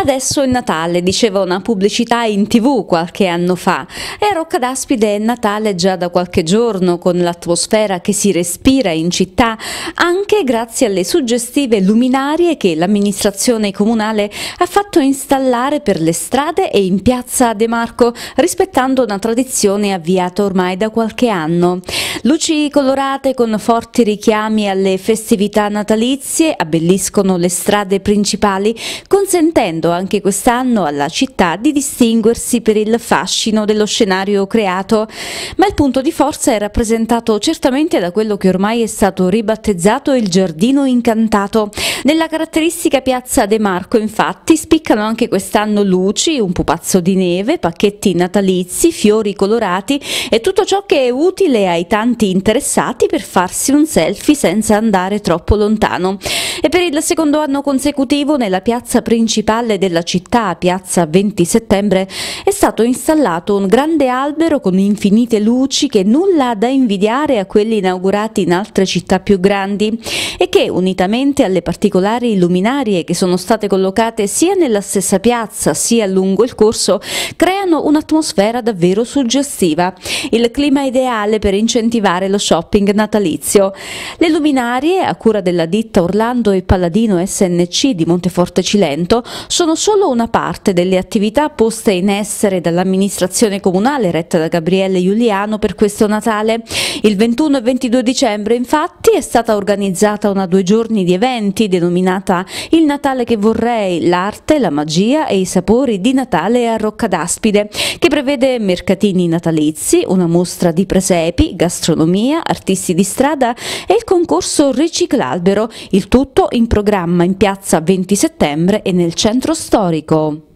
Adesso è Natale, diceva una pubblicità in tv qualche anno fa. E a Rocca d'Aspide è Natale già da qualche giorno, con l'atmosfera che si respira in città, anche grazie alle suggestive luminarie che l'amministrazione comunale ha fatto installare per le strade e in piazza De Marco, rispettando una tradizione avviata ormai da qualche anno. Luci colorate con forti richiami alle festività natalizie abbelliscono le strade principali, consentendo anche quest'anno alla città di distinguersi per il fascino dello scenario creato. Ma il punto di forza è rappresentato certamente da quello che ormai è stato ribattezzato il Giardino Incantato, nella caratteristica piazza De Marco infatti spiccano anche quest'anno luci, un pupazzo di neve, pacchetti natalizi, fiori colorati e tutto ciò che è utile ai tanti interessati per farsi un selfie senza andare troppo lontano. E per il secondo anno consecutivo nella piazza principale della città, piazza 20 settembre, è stato installato un grande albero con infinite luci che nulla ha da invidiare a quelli inaugurati in altre città più grandi e che, unitamente alle particolari particolari luminarie che sono state collocate sia nella stessa piazza sia lungo il corso creano un'atmosfera davvero suggestiva, il clima ideale per incentivare lo shopping natalizio. Le luminarie, a cura della ditta Orlando e Palladino SNC di Monteforte Cilento, sono solo una parte delle attività poste in essere dall'amministrazione comunale retta da Gabriele Giuliano per questo Natale. Il 21 e 22 dicembre infatti è stata organizzata una due giorni di eventi denominata Il Natale che vorrei, l'arte, la magia e i sapori di Natale a Roccadaspide, che prevede mercatini natalizi, una mostra di presepi, gastronomia, artisti di strada e il concorso Riciclalbero, il tutto in programma in piazza 20 settembre e nel centro storico.